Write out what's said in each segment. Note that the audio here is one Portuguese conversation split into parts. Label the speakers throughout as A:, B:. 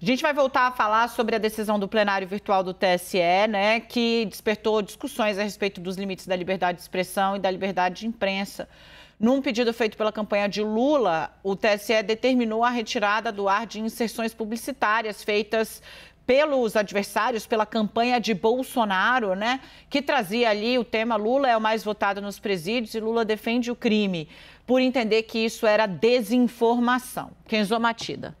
A: A gente vai voltar a falar sobre a decisão do plenário virtual do TSE, né, que despertou discussões a respeito dos limites da liberdade de expressão e da liberdade de imprensa. Num pedido feito pela campanha de Lula, o TSE determinou a retirada do ar de inserções publicitárias feitas pelos adversários, pela campanha de Bolsonaro, né, que trazia ali o tema Lula é o mais votado nos presídios e Lula defende o crime, por entender que isso era desinformação. Kenzo Matida.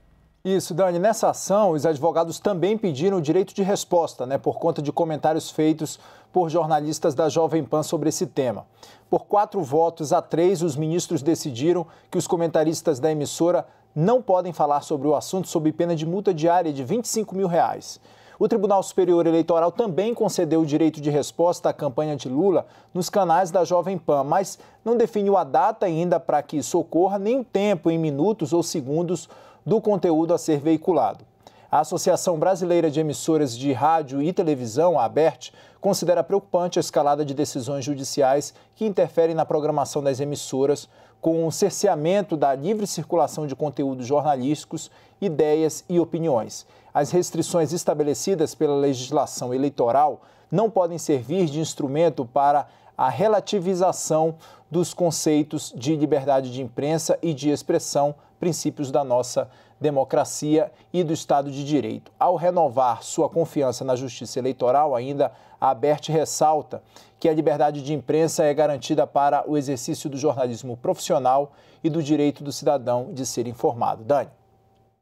B: Isso, Dani. Nessa ação, os advogados também pediram o direito de resposta, né, por conta de comentários feitos por jornalistas da Jovem Pan sobre esse tema. Por quatro votos a três, os ministros decidiram que os comentaristas da emissora não podem falar sobre o assunto sob pena de multa diária de 25 mil reais. O Tribunal Superior Eleitoral também concedeu o direito de resposta à campanha de Lula nos canais da Jovem Pan, mas não definiu a data ainda para que isso ocorra, nem o tempo em minutos ou segundos do conteúdo a ser veiculado. A Associação Brasileira de Emissoras de Rádio e Televisão, a ABERT, considera preocupante a escalada de decisões judiciais que interferem na programação das emissoras, com o cerceamento da livre circulação de conteúdos jornalísticos, ideias e opiniões. As restrições estabelecidas pela legislação eleitoral não podem servir de instrumento para a relativização dos conceitos de liberdade de imprensa e de expressão, princípios da nossa democracia e do Estado de Direito. Ao renovar sua confiança na justiça eleitoral, ainda a Aberte ressalta que a liberdade de imprensa é garantida para o exercício do jornalismo profissional e do direito do cidadão de ser informado. Dani.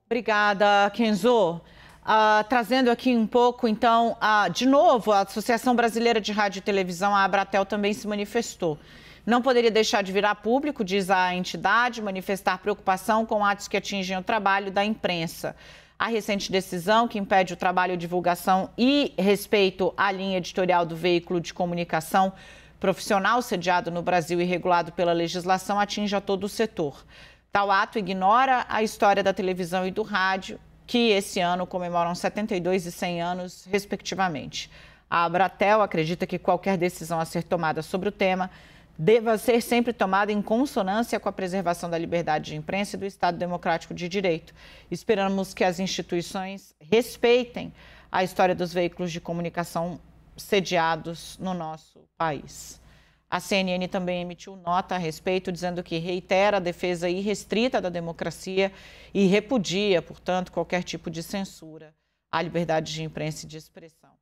A: Obrigada, Kenzo. Uh, trazendo aqui um pouco, então, uh, de novo, a Associação Brasileira de Rádio e Televisão, a Abratel, também se manifestou. Não poderia deixar de virar público, diz a entidade, manifestar preocupação com atos que atingem o trabalho da imprensa. A recente decisão que impede o trabalho, divulgação e respeito à linha editorial do veículo de comunicação profissional sediado no Brasil e regulado pela legislação atinge a todo o setor. Tal ato ignora a história da televisão e do rádio, que esse ano comemoram 72 e 100 anos, respectivamente. A Abratel acredita que qualquer decisão a ser tomada sobre o tema deva ser sempre tomada em consonância com a preservação da liberdade de imprensa e do Estado Democrático de Direito. Esperamos que as instituições respeitem a história dos veículos de comunicação sediados no nosso país. A CNN também emitiu nota a respeito, dizendo que reitera a defesa irrestrita da democracia e repudia, portanto, qualquer tipo de censura à liberdade de imprensa e de expressão.